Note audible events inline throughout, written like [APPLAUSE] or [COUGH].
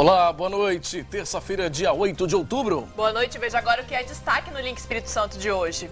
Olá, boa noite. Terça-feira, dia 8 de outubro. Boa noite, veja agora o que é destaque no Link Espírito Santo de hoje.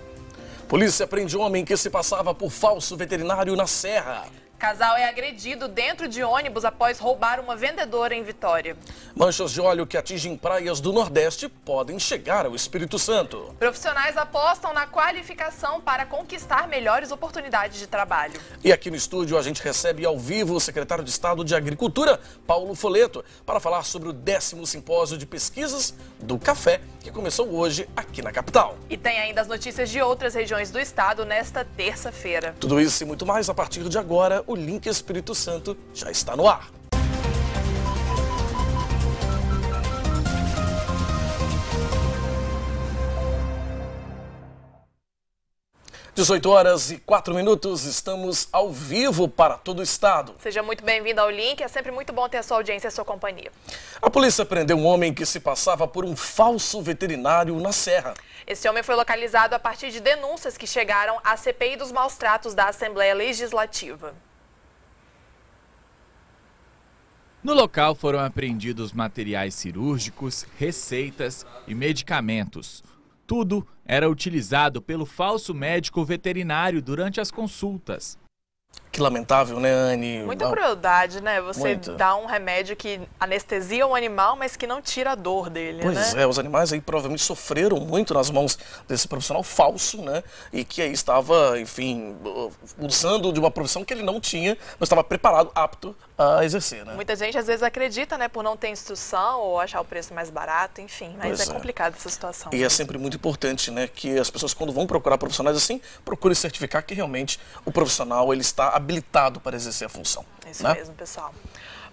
Polícia prende homem que se passava por falso veterinário na Serra. Casal é agredido dentro de ônibus após roubar uma vendedora em Vitória. Manchas de óleo que atingem praias do Nordeste podem chegar ao Espírito Santo. Profissionais apostam na qualificação para conquistar melhores oportunidades de trabalho. E aqui no estúdio a gente recebe ao vivo o secretário de Estado de Agricultura, Paulo Foleto, para falar sobre o décimo simpósio de pesquisas do café, que começou hoje aqui na capital. E tem ainda as notícias de outras regiões do estado nesta terça-feira. Tudo isso e muito mais a partir de agora o Link Espírito Santo já está no ar. Dezoito horas e quatro minutos, estamos ao vivo para todo o estado. Seja muito bem-vindo ao Link, é sempre muito bom ter a sua audiência e a sua companhia. A polícia prendeu um homem que se passava por um falso veterinário na Serra. Esse homem foi localizado a partir de denúncias que chegaram à CPI dos maus tratos da Assembleia Legislativa. No local foram apreendidos materiais cirúrgicos, receitas e medicamentos. Tudo era utilizado pelo falso médico veterinário durante as consultas. Que lamentável, né, Anne? Muita ah, crueldade, né? Você dá um remédio que anestesia o um animal, mas que não tira a dor dele, pois né? é, os animais aí provavelmente sofreram muito nas mãos desse profissional falso, né? E que aí estava, enfim, uh, usando de uma profissão que ele não tinha, mas estava preparado, apto a exercer, né? Muita gente às vezes acredita, né, por não ter instrução ou achar o preço mais barato, enfim, mas é, é, complicado essa situação. E mesmo. é né? sempre muito importante, né, que as pessoas quando vão procurar profissionais assim, procurem certificar que realmente o profissional ele está habilitado para exercer a função. É isso né? mesmo, pessoal.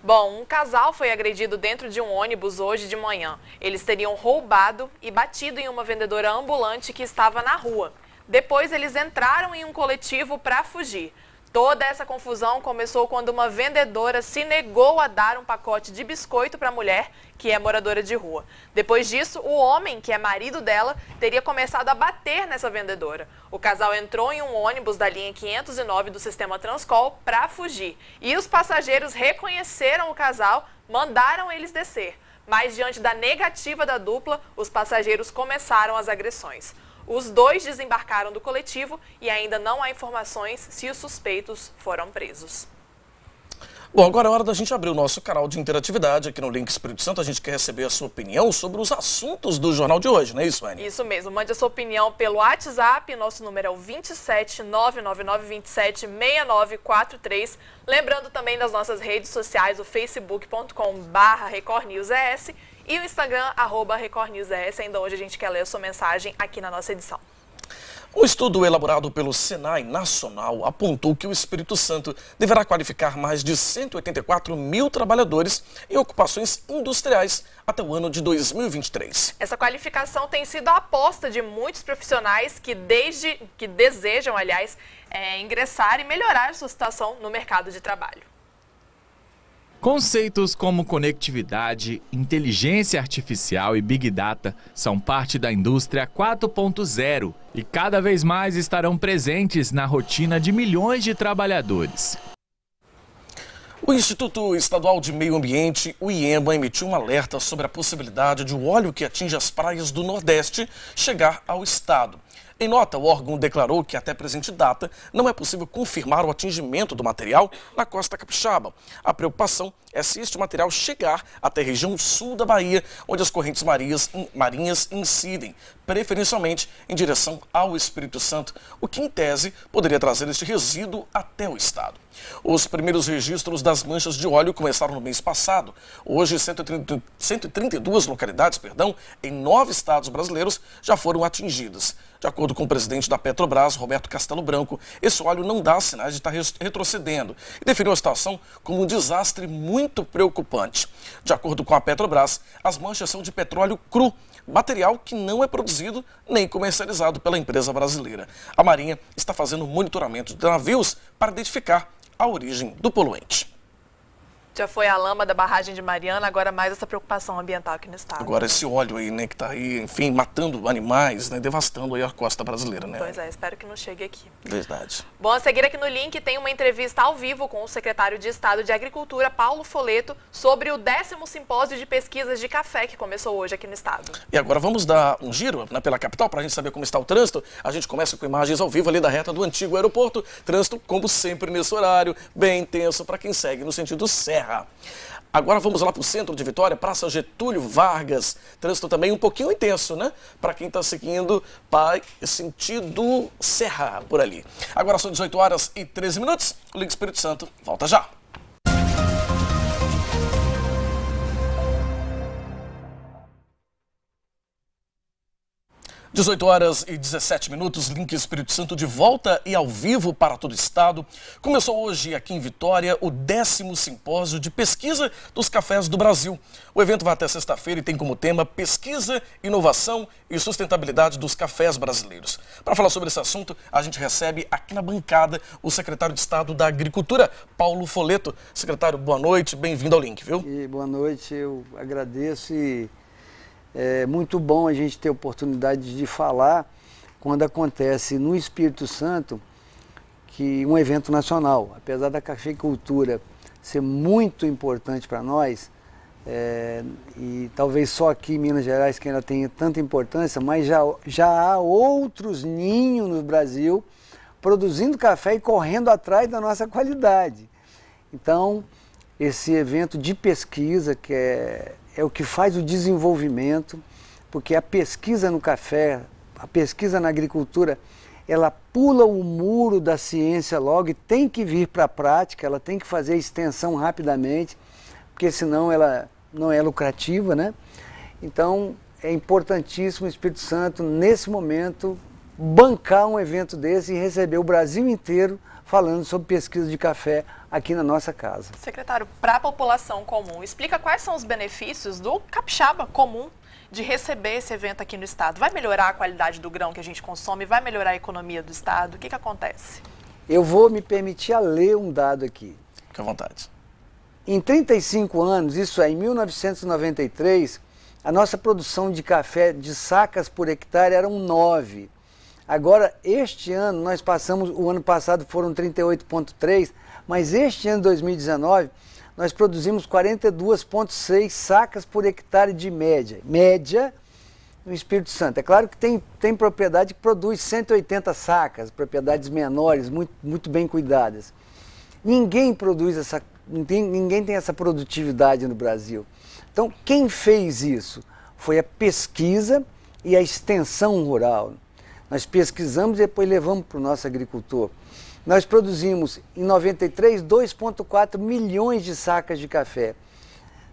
Bom, um casal foi agredido dentro de um ônibus hoje de manhã. Eles teriam roubado e batido em uma vendedora ambulante que estava na rua. Depois, eles entraram em um coletivo para fugir. Toda essa confusão começou quando uma vendedora se negou a dar um pacote de biscoito para a mulher, que é moradora de rua. Depois disso, o homem, que é marido dela, teria começado a bater nessa vendedora. O casal entrou em um ônibus da linha 509 do sistema Transcol para fugir. E os passageiros reconheceram o casal, mandaram eles descer. Mas diante da negativa da dupla, os passageiros começaram as agressões. Os dois desembarcaram do coletivo e ainda não há informações se os suspeitos foram presos. Bom, agora é hora da gente abrir o nosso canal de interatividade aqui no Link Espírito Santo. A gente quer receber a sua opinião sobre os assuntos do jornal de hoje, não é isso, Anne? Isso mesmo. Mande a sua opinião pelo WhatsApp. Nosso número é o 27999276943. Lembrando também das nossas redes sociais, o facebook.com/recordnewses e o Instagram, arroba Record News é ainda hoje a gente quer ler a sua mensagem aqui na nossa edição. O estudo elaborado pelo Senai Nacional apontou que o Espírito Santo deverá qualificar mais de 184 mil trabalhadores em ocupações industriais até o ano de 2023. Essa qualificação tem sido a aposta de muitos profissionais que, desde, que desejam, aliás, é, ingressar e melhorar sua situação no mercado de trabalho. Conceitos como conectividade, inteligência artificial e big data são parte da indústria 4.0 e cada vez mais estarão presentes na rotina de milhões de trabalhadores. O Instituto Estadual de Meio Ambiente, o IEMA, emitiu um alerta sobre a possibilidade de o óleo que atinge as praias do Nordeste chegar ao estado. Em nota, o órgão declarou que até presente data não é possível confirmar o atingimento do material na costa capixaba. A preocupação é se este material chegar até a região sul da Bahia, onde as correntes marias, marinhas incidem, preferencialmente em direção ao Espírito Santo, o que em tese poderia trazer este resíduo até o estado. Os primeiros registros das manchas de óleo começaram no mês passado. Hoje, 130, 132 localidades perdão, em nove estados brasileiros já foram atingidas. De acordo com o presidente da Petrobras, Roberto Castelo Branco, esse óleo não dá sinais de estar retrocedendo e definiu a situação como um desastre muito preocupante. De acordo com a Petrobras, as manchas são de petróleo cru, material que não é produzido nem comercializado pela empresa brasileira. A Marinha está fazendo monitoramento de navios para identificar a origem do poluente. Já foi a lama da barragem de Mariana, agora mais essa preocupação ambiental aqui no estado. Agora esse óleo aí, né, que tá aí, enfim, matando animais, né, devastando aí a costa brasileira, né? Pois é, espero que não chegue aqui. Verdade. Bom, a seguir aqui no link tem uma entrevista ao vivo com o secretário de Estado de Agricultura, Paulo Foleto, sobre o décimo simpósio de pesquisas de café que começou hoje aqui no estado. E agora vamos dar um giro né, pela capital para a gente saber como está o trânsito. A gente começa com imagens ao vivo ali da reta do antigo aeroporto. Trânsito, como sempre nesse horário, bem intenso para quem segue no sentido certo. Agora vamos lá para o centro de Vitória, Praça Getúlio Vargas. Trânsito também um pouquinho intenso, né? Para quem está seguindo para sentido Serra, por ali. Agora são 18 horas e 13 minutos. O Liga Espírito Santo volta já. 18 horas e 17 minutos, Link Espírito Santo de volta e ao vivo para todo o estado. Começou hoje aqui em Vitória o décimo simpósio de pesquisa dos cafés do Brasil. O evento vai até sexta-feira e tem como tema Pesquisa, Inovação e Sustentabilidade dos Cafés Brasileiros. Para falar sobre esse assunto, a gente recebe aqui na bancada o secretário de Estado da Agricultura, Paulo Foleto. Secretário, boa noite, bem-vindo ao Link, viu? E boa noite, eu agradeço e é muito bom a gente ter oportunidade de falar quando acontece no Espírito Santo que um evento nacional, apesar da cafeicultura ser muito importante para nós, é, e talvez só aqui em Minas Gerais que ainda tenha tanta importância, mas já, já há outros ninhos no Brasil produzindo café e correndo atrás da nossa qualidade. Então, esse evento de pesquisa, que é é o que faz o desenvolvimento, porque a pesquisa no café, a pesquisa na agricultura, ela pula o muro da ciência logo e tem que vir para a prática, ela tem que fazer extensão rapidamente, porque senão ela não é lucrativa, né? Então é importantíssimo o Espírito Santo, nesse momento, bancar um evento desse e receber o Brasil inteiro falando sobre pesquisa de café aqui na nossa casa. Secretário, para a população comum, explica quais são os benefícios do capixaba comum de receber esse evento aqui no estado? Vai melhorar a qualidade do grão que a gente consome? Vai melhorar a economia do estado? O que, que acontece? Eu vou me permitir a ler um dado aqui. Fique à vontade. Em 35 anos, isso é, em 1993, a nossa produção de café de sacas por hectare eram 9. Agora, este ano, nós passamos, o ano passado foram 38,3, mas este ano 2019, nós produzimos 42,6 sacas por hectare de média. Média no Espírito Santo. É claro que tem, tem propriedade que produz 180 sacas, propriedades menores, muito, muito bem cuidadas. Ninguém produz essa, ninguém, ninguém tem essa produtividade no Brasil. Então, quem fez isso? Foi a pesquisa e a extensão rural. Nós pesquisamos e depois levamos para o nosso agricultor. Nós produzimos em 93 2,4 milhões de sacas de café.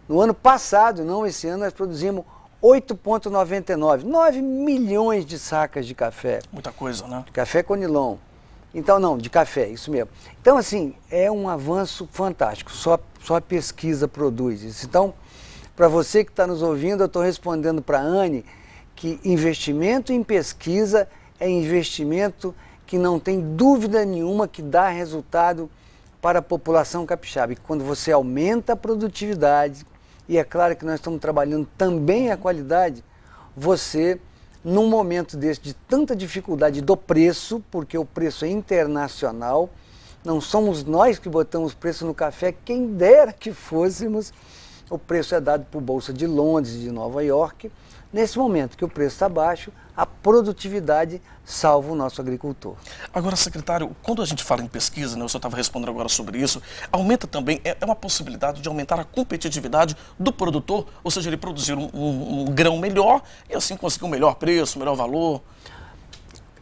No ano passado, não esse ano, nós produzimos 8,99, 9 milhões de sacas de café. Muita coisa, né? Café Conilon. Então, não, de café, isso mesmo. Então, assim, é um avanço fantástico. Só, só a pesquisa produz isso. Então, para você que está nos ouvindo, eu estou respondendo para a Anne que investimento em pesquisa é investimento que não tem dúvida nenhuma que dá resultado para a população capixaba. E quando você aumenta a produtividade, e é claro que nós estamos trabalhando também a qualidade, você, num momento desse de tanta dificuldade do preço, porque o preço é internacional, não somos nós que botamos preço no café, quem dera que fôssemos, o preço é dado por Bolsa de Londres, de Nova York, Nesse momento que o preço está baixo, a produtividade salva o nosso agricultor. Agora, secretário, quando a gente fala em pesquisa, né, o senhor estava respondendo agora sobre isso, aumenta também, é, é, uma possibilidade de aumentar a competitividade do produtor, ou seja, ele produzir um, um, um grão melhor e assim conseguir um melhor preço, um melhor valor?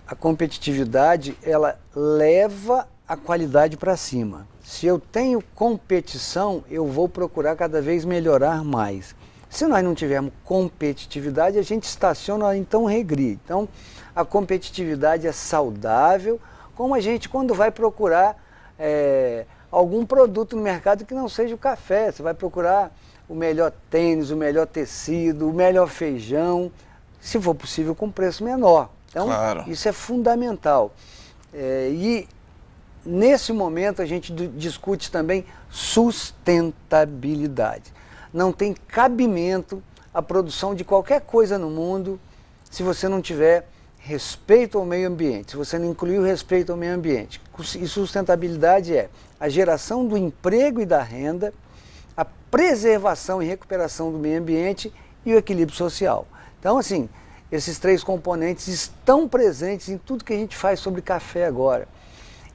A competitividade, ela leva a qualidade para cima. Se eu tenho competição, eu vou procurar cada vez melhorar mais. Se nós não tivermos competitividade, a gente estaciona, então regri. Então, a competitividade é saudável, como a gente quando vai procurar é, algum produto no mercado que não seja o café. Você vai procurar o melhor tênis, o melhor tecido, o melhor feijão, se for possível com preço menor. Então, claro. isso é fundamental. É, e nesse momento a gente discute também sustentabilidade não tem cabimento a produção de qualquer coisa no mundo se você não tiver respeito ao meio ambiente, se você não incluir o respeito ao meio ambiente. E sustentabilidade é a geração do emprego e da renda, a preservação e recuperação do meio ambiente e o equilíbrio social. Então, assim, esses três componentes estão presentes em tudo que a gente faz sobre café agora.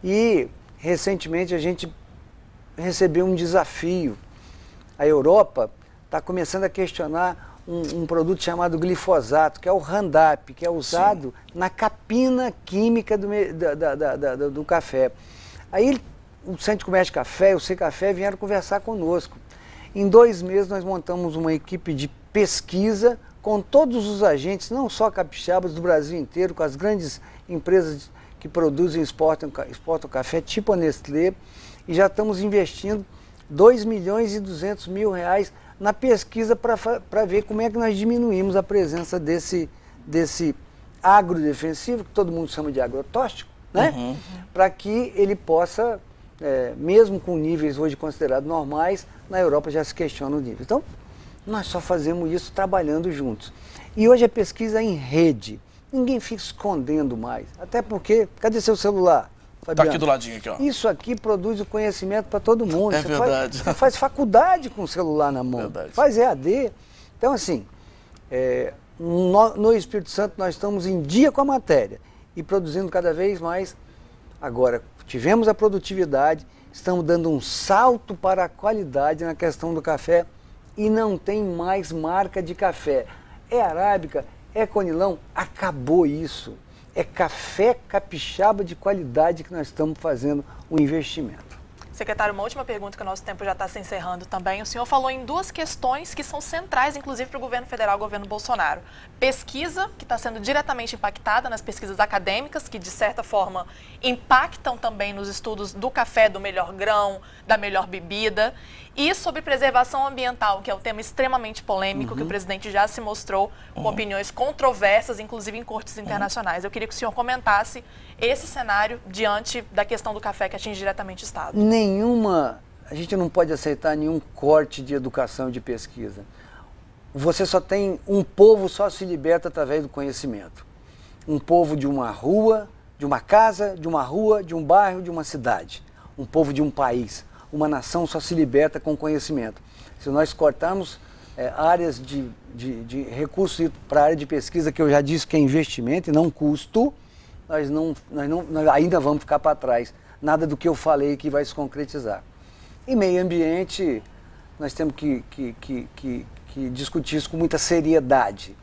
E recentemente a gente recebeu um desafio a Europa está começando a questionar um, um, produto chamado glifosato, que é o Roundup, que é usado Sim. na capina química do, da, da, da, do café. Aí o Centro de Comércio de Café e o C Café vieram conversar conosco. Em dois meses nós montamos uma equipe de pesquisa com todos os agentes, não só capixabas, do Brasil inteiro, com as grandes empresas que produzem e exportam, exportam café, tipo a Nestlé, e já estamos investindo 2 milhões e 200 mil reais na pesquisa para ver como é que nós diminuímos a presença desse, desse agrodefensivo, que todo mundo chama de agrotóxico, né? Uhum. para que ele possa, é, mesmo com níveis hoje considerados normais, na Europa já se questiona o nível. Então, nós só fazemos isso trabalhando juntos. E hoje a pesquisa é em rede. Ninguém fica escondendo mais. Até porque, cadê seu celular? Fabiano. Tá aqui do ladinho aqui, ó. Isso aqui produz o conhecimento para todo mundo. É você verdade. Faz, você faz faculdade com o celular na mão. Verdade. Faz EAD. Então, assim, é, no, no Espírito Santo nós estamos em dia com a matéria e produzindo cada vez mais. Agora, tivemos a produtividade, estamos dando um salto para a qualidade na questão do café e não tem mais marca de café. É arábica, é conilão, acabou isso. É café capixaba de qualidade que nós estamos fazendo o investimento. Secretário, uma última pergunta que o nosso tempo já está se encerrando também. O senhor falou em duas questões que são centrais, inclusive, para o governo federal, o governo Bolsonaro. Pesquisa, que está sendo diretamente impactada nas pesquisas acadêmicas, que de certa forma impactam também nos estudos do café, do melhor grão, da melhor bebida e sobre preservação ambiental, que é um tema extremamente polêmico, uhum. que o uhum. presidente já se mostrou com opiniões controversas, inclusive em cortes internacionais. Eu queria que o senhor comentasse esse cenário diante da questão do café que atinge diretamente o Estado. Nenhuma, a gente não pode aceitar nenhum corte de educação e de pesquisa. Você só tem, um povo só se liberta através do conhecimento. Um povo de uma rua, de uma casa, de uma rua, de um bairro, de uma cidade. Um povo de um país uma nação só se liberta com conhecimento. Se nós cortarmos é, áreas de, de, de recursos para a área de pesquisa, que eu já disse que é investimento e não custo, nós, não, nós, não, nós ainda vamos ficar para trás. Nada do que eu falei que vai se concretizar. E meio ambiente, nós temos que, que, que, que, que discutir isso com muita seriedade.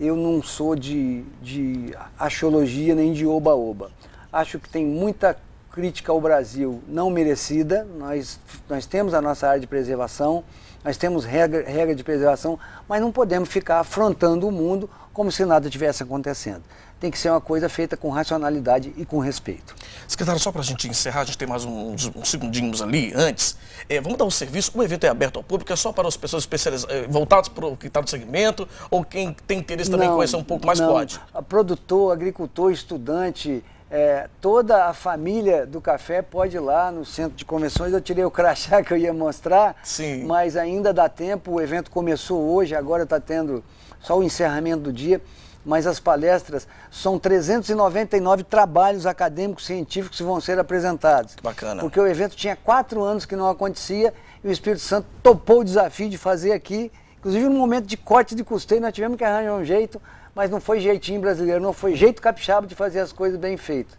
Eu não sou de, de axiologia nem de oba-oba. Acho que tem muita crítica ao Brasil não merecida. Nós, nós temos a nossa área de preservação, nós temos regra, regra de preservação, mas não podemos ficar afrontando o mundo como se nada tivesse acontecendo. Tem que ser uma coisa feita com racionalidade e com respeito. Secretário, só para a gente encerrar, a gente tem mais uns, uns segundinhos ali antes. É, vamos dar um serviço, o evento é aberto ao público, é só para as pessoas especializadas, é, voltadas para o que está no segmento, ou quem tem interesse também não, em conhecer um pouco mais não. pode? produtor, agricultor, estudante, é, toda a família do café pode ir lá no centro de convenções. Eu tirei o crachá [LAUGHS] que eu ia mostrar, Sim. mas ainda dá tempo. O evento começou hoje, agora está tendo só o encerramento do dia. Mas as palestras são 399 trabalhos acadêmicos científicos que vão ser apresentados. Que bacana. Porque o evento tinha quatro anos que não acontecia e o Espírito Santo topou o desafio de fazer aqui. Inclusive, no momento de corte de custeio, nós tivemos que arranjar um jeito mas não foi jeitinho brasileiro, não foi jeito capixaba de fazer as coisas bem feitas.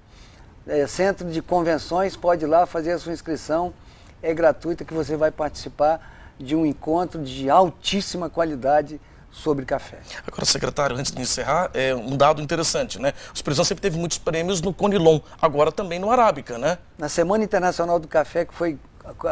É, centro de convenções, pode ir lá fazer a sua inscrição, é gratuita que você vai participar de um encontro de altíssima qualidade sobre café. Agora, secretário, antes de encerrar, é um dado interessante, né? O Espírito sempre teve muitos prêmios no Conilon, agora também no Arábica, né? Na Semana Internacional do Café, que, foi,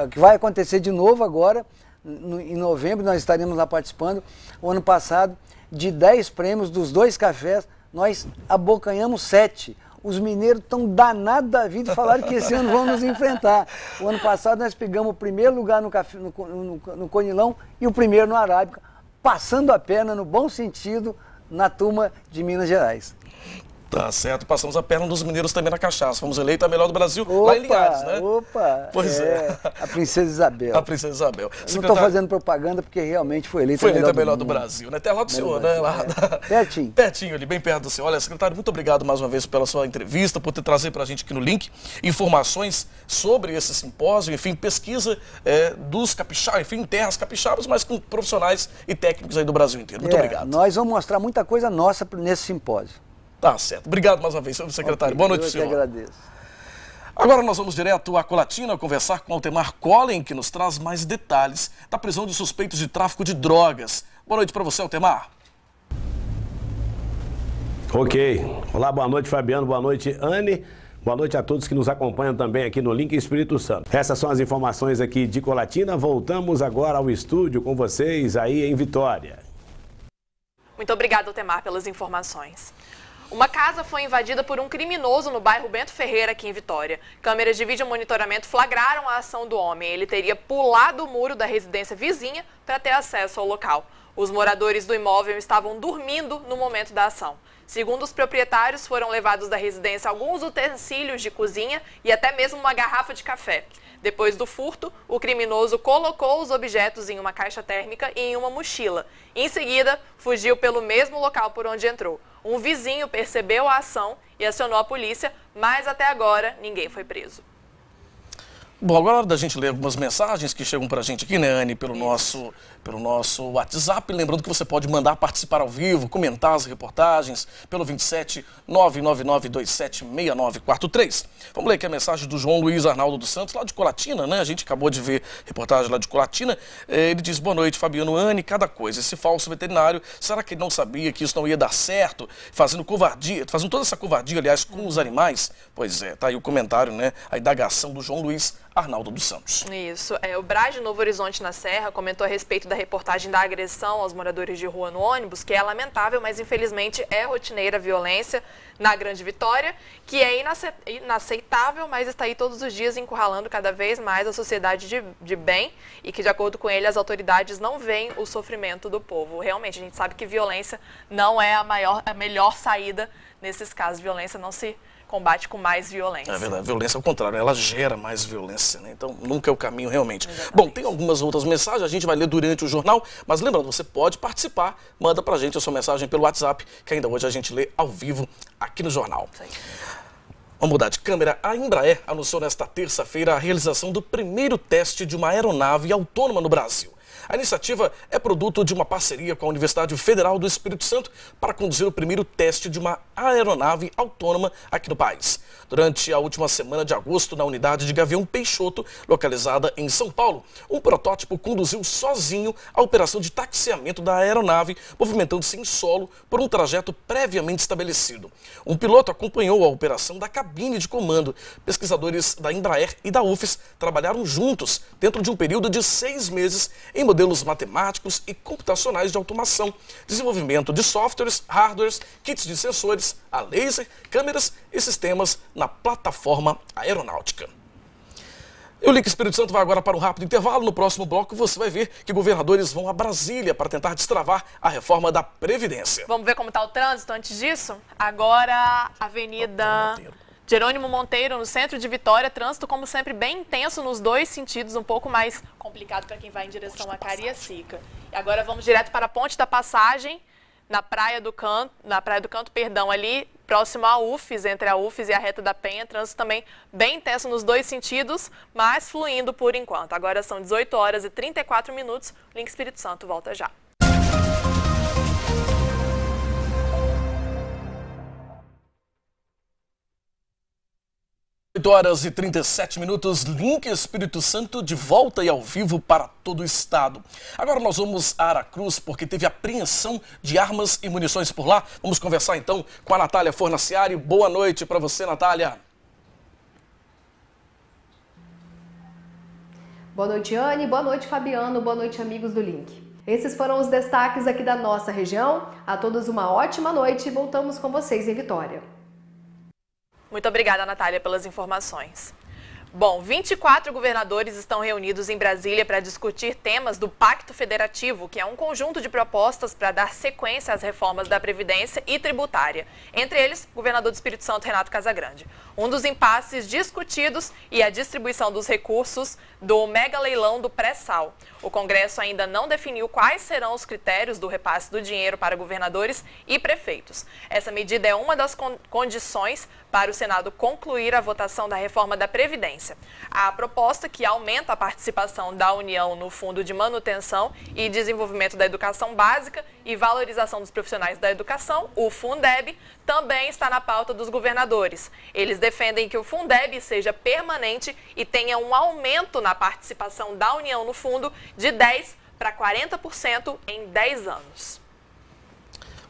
que vai acontecer de novo agora, no, em novembro nós estaremos lá participando. O ano passado de 10 prêmios dos dois cafés, nós abocanhamos 7. Os mineiros estão danados da vida e falaram que esse ano vão nos enfrentar. O ano passado nós pegamos o primeiro lugar no, café, no, no, no Conilão e o primeiro no Arábica, passando a perna, no bom sentido, na turma de Minas Gerais. Tá certo. Passamos a perna dos mineiros também na cachaça. Fomos eleitos a melhor do Brasil opa, lá em Linhares, né? Opa! Pois é. é. A Princesa Isabel. [LAUGHS] A Princesa Isabel. Secretário... não estou fazendo propaganda porque realmente foi eleita, foi eleita a melhor, do, né? do Brasil. Né? Até lá do senhor, né? Lá, é. da... Pertinho. Pertinho ali, bem perto do senhor. Olha, secretário, muito obrigado mais uma vez pela sua entrevista, por ter trazido para a gente aqui no link informações sobre esse simpósio, enfim, pesquisa é, dos capixabas, enfim, terras capixabas, mas com profissionais e técnicos aí do Brasil inteiro. Muito é, obrigado. Nós vamos mostrar muita coisa nossa nesse simpósio. Tá certo. Obrigado mais uma vez, senhor secretário. Okay, Boa noite, eu senhor. Eu agradeço. Agora nós vamos direto a Colatina conversar com Altemar Collen, que nos traz mais detalhes da prisão de suspeitos de tráfico de drogas. Boa noite para você, Altemar. Ok. Olá, boa noite, Fabiano. Boa noite, Anne. Boa noite a todos que nos acompanham também aqui no Link Espírito Santo. Essas são as informações aqui de Colatina. Voltamos agora ao estúdio com vocês aí em Vitória. Muito obrigado, Altemar, pelas informações. Uma casa foi invadida por um criminoso no bairro Bento Ferreira, aqui em Vitória. Câmeras de vídeo monitoramento flagraram a ação do homem. Ele teria pulado o muro da residência vizinha para ter acesso ao local. Os moradores do imóvel estavam dormindo no momento da ação. Segundo os proprietários, foram levados da residência alguns utensílios de cozinha e até mesmo uma garrafa de café. Depois do furto, o criminoso colocou os objetos em uma caixa térmica e em uma mochila. Em seguida, fugiu pelo mesmo local por onde entrou. Um vizinho percebeu a ação e acionou a polícia, mas até agora ninguém foi preso. Bom, agora é hora da gente ler algumas mensagens que chegam para a gente aqui, né, Anne, pelo nosso, pelo nosso WhatsApp. Lembrando que você pode mandar participar ao vivo, comentar as reportagens pelo 27 276943. Vamos ler aqui a mensagem do João Luiz Arnaldo dos Santos, lá de Colatina, né? A gente acabou de ver reportagem lá de Colatina. Eh, ele diz, boa noite, Fabiano, Anne, cada coisa. Esse falso veterinário, será que ele não sabia que isso não ia dar certo? Fazendo covardia, fazendo toda essa covardia, aliás, com os animais? Pois é, tá aí o comentário, né? A indagação do João Luiz Arnaldo dos Santos. Isso. É, o Braz de Novo Horizonte na Serra comentou a respeito da reportagem da agressão aos moradores de rua no ônibus, que é lamentável, mas infelizmente é rotineira a violência na Grande Vitória, que é inaceitável, mas está aí todos os dias encurralando cada vez mais a sociedade de, de bem e que, de acordo com ele, as autoridades não veem o sofrimento do povo. Realmente, a gente sabe que violência não é a, maior, a melhor saída nesses casos. Violência não se combate com mais violência. É verdade, a violência ao é contrário, né? ela gera mais violência, né? Então nunca é o caminho realmente. É Exatamente. Bom, tem algumas outras mensagens, a gente vai ler durante o jornal, mas lembrando, você pode participar, manda pra gente a sua mensagem pelo WhatsApp, que ainda hoje a gente lê ao vivo aqui no jornal. Sim. Vamos mudar de câmera. A Embraer anunciou nesta terça-feira a realização do primeiro teste de uma aeronave autônoma no Brasil. A iniciativa é produto de uma parceria com a Universidade Federal do Espírito Santo para conduzir o primeiro teste de uma aeronave autônoma aqui no país. Durante a última semana de agosto, na unidade de Gavião Peixoto, localizada em São Paulo, um protótipo conduziu sozinho a operação de taxiamento da aeronave, movimentando-se em solo por um trajeto previamente estabelecido. Um piloto acompanhou a operação da cabine de comando. Pesquisadores da Embraer e da UFES trabalharam juntos dentro de um período de seis meses em modelos matemáticos e computacionais de automação, desenvolvimento de softwares, hardwares, kits de sensores a laser, câmeras e sistemas na plataforma aeronáutica. E o Link Espírito Santo vai agora para um rápido intervalo. No próximo bloco você vai ver que governadores vão a Brasília para tentar destravar a reforma da Previdência. Vamos ver como está o trânsito antes disso? Agora, Avenida Jerônimo Monteiro, no centro de Vitória. Trânsito, como sempre, bem intenso nos dois sentidos, um pouco mais complicado para quem vai em direção a Cariacica. E agora vamos direto para a Ponte da Passagem na Praia do Canto, na Praia do Canto, perdão, ali próximo à UFES, entre a UFES e a Reta da Penha, trânsito também bem intenso nos dois sentidos, mas fluindo por enquanto. Agora são 18 horas e 34 minutos, Link Espírito Santo volta já. 8 horas e 37 minutos, Link Espírito Santo de volta e ao vivo para todo o estado. Agora nós vamos a Aracruz, porque teve apreensão de armas e munições por lá. Vamos conversar então com a Natália Fornaciari. Boa noite para você, Natália. Boa noite, Anne. Boa noite, Fabiano. Boa noite, amigos do Link. Esses foram os destaques aqui da nossa região. A todos uma ótima noite e voltamos com vocês em Vitória. Muito obrigada, Natália, pelas informações. Bom, 24 governadores estão reunidos em Brasília para discutir temas do Pacto Federativo, que é um conjunto de propostas para dar sequência às reformas da Previdência e tributária. Entre eles, o governador do Espírito Santo, Renato Casagrande. Um dos impasses discutidos é a distribuição dos recursos do mega leilão do pré-sal. O Congresso ainda não definiu quais serão os critérios do repasse do dinheiro para governadores e prefeitos. Essa medida é uma das condições para o Senado concluir a votação da reforma da Previdência. Previdência. A proposta que aumenta a participação da União no Fundo de Manutenção e Desenvolvimento da Educação Básica e Valorização dos Profissionais da Educação, o Fundeb, também está na pauta dos governadores. Eles defendem que o Fundeb seja permanente e tenha um aumento na participação da União no fundo de 10 para 40% em 10 anos.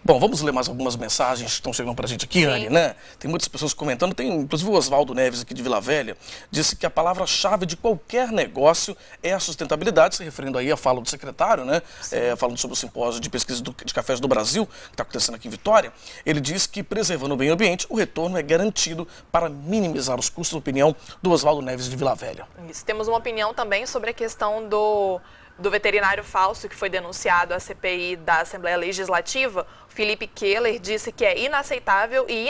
Bom, vamos ler mais algumas mensagens que estão chegando para a gente aqui, Sim. Anne, né? Tem muitas pessoas comentando, tem inclusive o Oswaldo Neves aqui de Vila Velha, disse que a palavra-chave de qualquer negócio é a sustentabilidade, se referindo aí à fala do secretário, né? É, falando sobre o simpósio de pesquisa do, de cafés do Brasil, que está acontecendo aqui em Vitória. Ele diz que preservando o meio ambiente, o retorno é garantido para minimizar os custos, opinião do Oswaldo Neves de Vila Velha. Isso, temos uma opinião também sobre a questão do do veterinário falso que foi denunciado à CPI da Assembleia Legislativa, Felipe Keller disse que é inaceitável e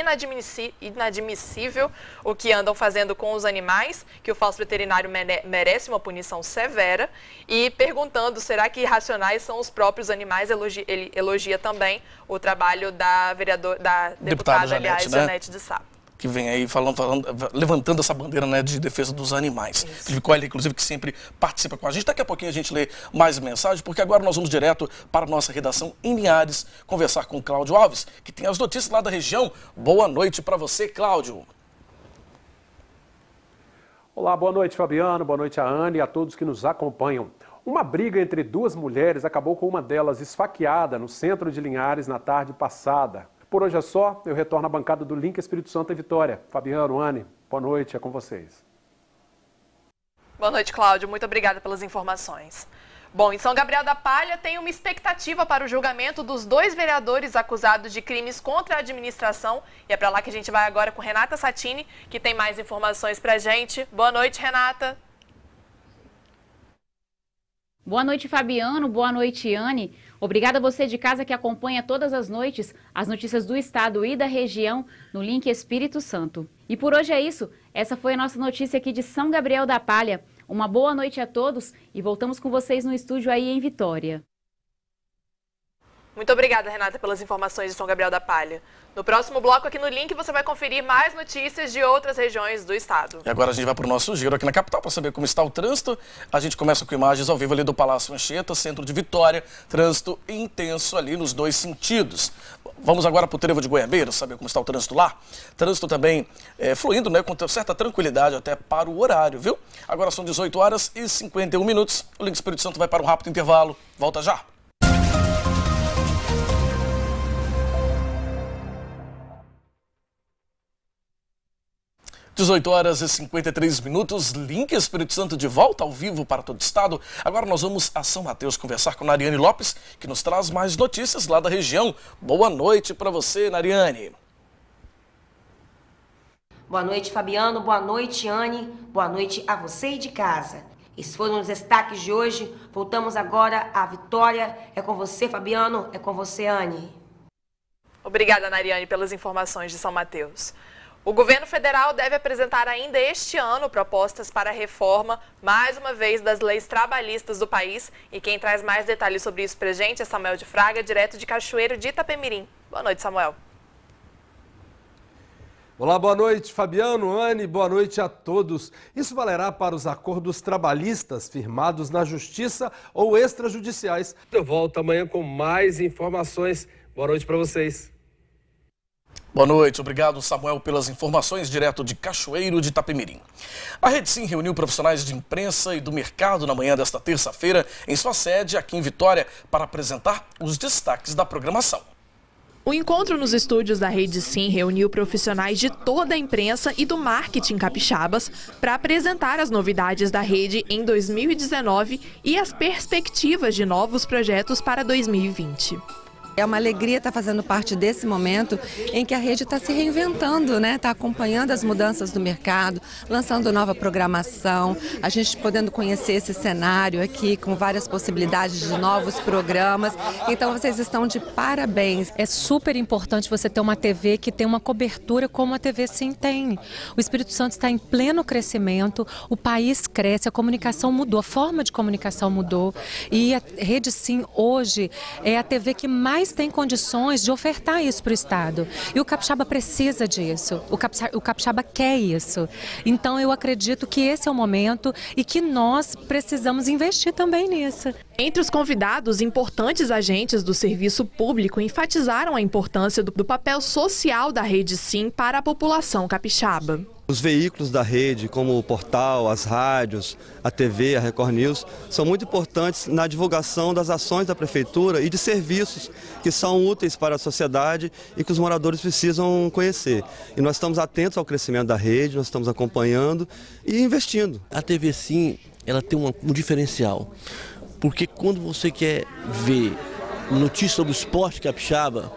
inadmissível o que andam fazendo com os animais, que o falso veterinário merece uma punição severa, e perguntando será que irracionais são os próprios animais, ele elogia também o trabalho da vereadora, da deputada, Deputado aliás, Janete, né? Janete de Sá que vem aí falando, falando, levantando essa bandeira né, de defesa dos animais. Isso. Felipe Coelho, inclusive, que sempre participa com a gente. Daqui a pouquinho a gente lê mais mensagens, porque agora nós vamos direto para a nossa redação em Linhares conversar com Cláudio Alves, que tem as notícias lá da região. Boa noite para você, Cláudio. Olá, boa noite, Fabiano, boa noite a Anne e a todos que nos acompanham. Uma briga entre duas mulheres acabou com uma delas esfaqueada no centro de Linhares na tarde passada. Por hoje é só, eu retorno à bancada do Link Espírito Santo e Vitória. Fabiano, Anne, boa noite, é com vocês. Boa noite, Cláudio. Muito obrigada pelas informações. Bom, em São Gabriel da Palha tem uma expectativa para o julgamento dos dois vereadores acusados de crimes contra a administração. E é para lá que a gente vai agora com Renata Satini, que tem mais informações para a gente. Boa noite, Renata. Boa noite, Fabiano. Boa noite, Anne. Obrigada a você de casa que acompanha todas as noites as notícias do estado e da região no link Espírito Santo. E por hoje é isso. Essa foi a nossa notícia aqui de São Gabriel da Palha. Uma boa noite a todos e voltamos com vocês no estúdio aí em Vitória. Muito obrigada, Renata, pelas informações de São Gabriel da Palha. No próximo bloco aqui no link você vai conferir mais notícias de outras regiões do estado. E agora a gente vai para o nosso giro aqui na capital para saber como está o trânsito. A gente começa com imagens ao vivo ali do Palácio Anchieta, centro de Vitória. Trânsito intenso ali nos dois sentidos. Vamos agora para o Trevo de Goiabeira, saber como está o trânsito lá. Trânsito também é, fluindo né, com certa tranquilidade até para o horário, viu? Agora são 18 horas e 51 minutos. O Link Espírito Santo vai para um rápido intervalo. Volta já! 18 horas e 53 minutos, Link Espírito Santo de volta ao vivo para todo o estado. Agora nós vamos a São Mateus conversar com Nariane Lopes, que nos traz mais notícias lá da região. Boa noite para você, Nariane. Boa noite, Fabiano. Boa noite, Anne. Boa noite a você de casa. Esses foram os destaques de hoje. Voltamos agora à Vitória. É com você, Fabiano. É com você, Anne. Obrigada, Nariane, pelas informações de São Mateus. O governo federal deve apresentar ainda este ano propostas para a reforma, mais uma vez, das leis trabalhistas do país. E quem traz mais detalhes sobre isso para gente é Samuel de Fraga, direto de Cachoeiro de Itapemirim. Boa noite, Samuel. Olá, boa noite, Fabiano, Anne, boa noite a todos. Isso valerá para os acordos trabalhistas firmados na Justiça ou extrajudiciais. Eu volto amanhã com mais informações. Boa noite para vocês. Boa noite, obrigado Samuel pelas informações direto de Cachoeiro de Itapemirim. A Rede Sim reuniu profissionais de imprensa e do mercado na manhã desta terça-feira em sua sede aqui em Vitória para apresentar os destaques da programação. O encontro nos estúdios da Rede Sim reuniu profissionais de toda a imprensa e do marketing capixabas para apresentar as novidades da rede em 2019 e as perspectivas de novos projetos para 2020. É uma alegria estar tá fazendo parte desse momento em que a rede está se reinventando, né? Está acompanhando as mudanças do mercado, lançando nova programação, a gente podendo conhecer esse cenário aqui com várias possibilidades de novos programas. Então vocês estão de parabéns. É super importante você ter uma TV que tem uma cobertura como a TV Sim tem. O Espírito Santo está em pleno crescimento, o país cresce, a comunicação mudou, a forma de comunicação mudou e a Rede Sim hoje é a TV que mais mais tem condições de ofertar isso para o Estado. E o capixaba precisa disso, o capixaba, o capixaba quer isso. Então eu acredito que esse é o momento e que nós precisamos investir também nisso. Entre os convidados, importantes agentes do serviço público enfatizaram a importância do, do papel social da Rede Sim para a população capixaba. Os veículos da rede, como o portal, as rádios, a TV, a Record News, são muito importantes na divulgação das ações da Prefeitura e de serviços que são úteis para a sociedade e que os moradores precisam conhecer. E nós estamos atentos ao crescimento da rede, nós estamos acompanhando e investindo. A TV Sim, ela tem um, um diferencial, porque quando você quer ver notícia sobre o esporte capixaba,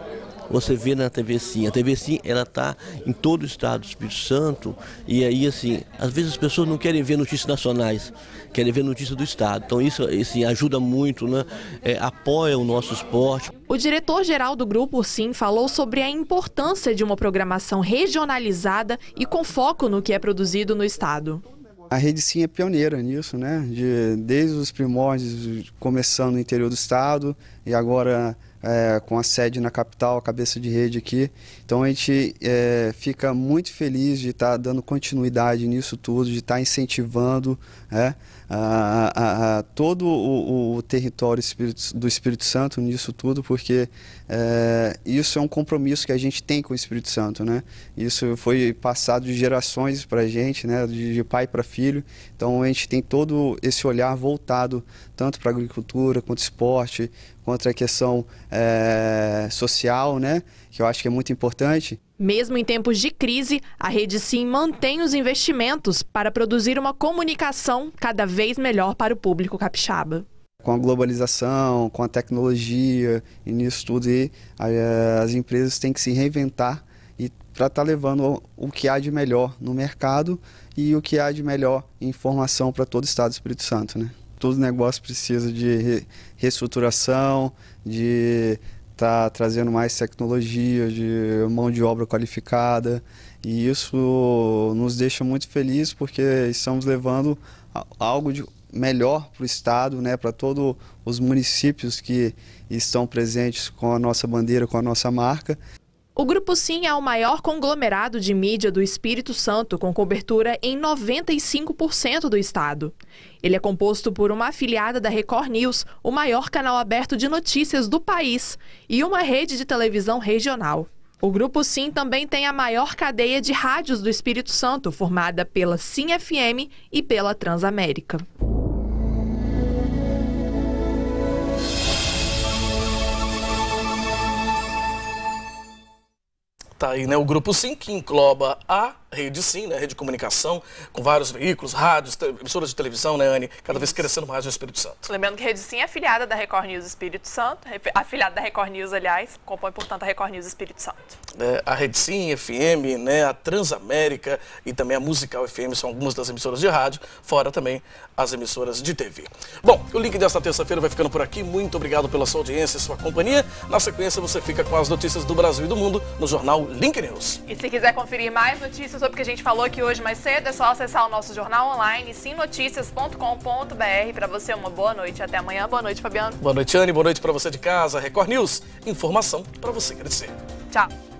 você vê na TV Sim. A TV Sim, ela está em todo o estado do Espírito Santo e aí, assim, às vezes as pessoas não querem ver notícias nacionais, querem ver notícias do estado. Então isso, assim, ajuda muito, né? É, apoia o nosso esporte. O diretor-geral do Grupo Sim falou sobre a importância de uma programação regionalizada e com foco no que é produzido no estado. A rede sim é pioneira nisso, né? De, desde os primórdios, começando no interior do estado e agora é, com a sede na capital, a cabeça de rede aqui. Então a gente é, fica muito feliz de estar tá dando continuidade nisso tudo, de estar tá incentivando. É, a, a, a todo o, o, território do Espírito Santo nisso tudo, porque é, isso é um compromisso que a gente tem com o Espírito Santo, né? Isso foi passado de gerações para a gente, né? De, de pai para filho. Então a gente tem todo esse olhar voltado tanto para agricultura quanto esporte, quanto a questão é, social, né? Que eu acho que é muito importante. Mesmo em tempos de crise, a Rede Sim mantém os investimentos para produzir uma comunicação cada vez melhor para o público capixaba. Com a globalização, com a tecnologia e nisso tudo, aí, eh, as empresas têm que se reinventar e para estar tá levando o que há de melhor no mercado e o que há de melhor em informação para todo o Estado do Espírito Santo. Né? Todo negócio precisa de reestruturação, de está trazendo mais tecnologia, de mão de obra qualificada, e isso nos deixa muito felizes porque estamos levando algo de melhor para o Estado, né, para todos os municípios que estão presentes com a nossa bandeira, com a nossa marca. O Grupo Sim é o maior conglomerado de mídia do Espírito Santo, com cobertura em 95% do estado. Ele é composto por uma afiliada da Record News, o maior canal aberto de notícias do país, e uma rede de televisão regional. O Grupo Sim também tem a maior cadeia de rádios do Espírito Santo, formada pela Sim FM e pela Transamérica. Tá aí, né? O grupo 5 que engloba a rede sim, né? Rede de comunicação, com vários veículos, rádios, emissoras de televisão, né, Anne? Cada vez crescendo mais no Espírito Santo. Lembrando que a rede sim é afiliada da Record News Espírito Santo, afiliada da Record News, aliás, compõe, portanto, a Record News Espírito Santo. É, a rede sim, FM, né? A Transamérica e também a Musical FM são algumas das emissoras de rádio, fora também as emissoras de TV. Bom, o link desta terça-feira vai ficando por aqui. Muito obrigado pela sua audiência e sua companhia. Na sequência, você fica com as notícias do Brasil e do mundo no jornal Link News. E se quiser conferir mais notícias sobre o que a gente falou aqui hoje mais cedo, é só acessar o nosso jornal online, simnoticias.com.br. Para você, uma boa noite. Até amanhã. Boa noite, Fabiano. Boa noite, Anne. Boa noite para você de casa. Record News, informação para você crescer. Tchau.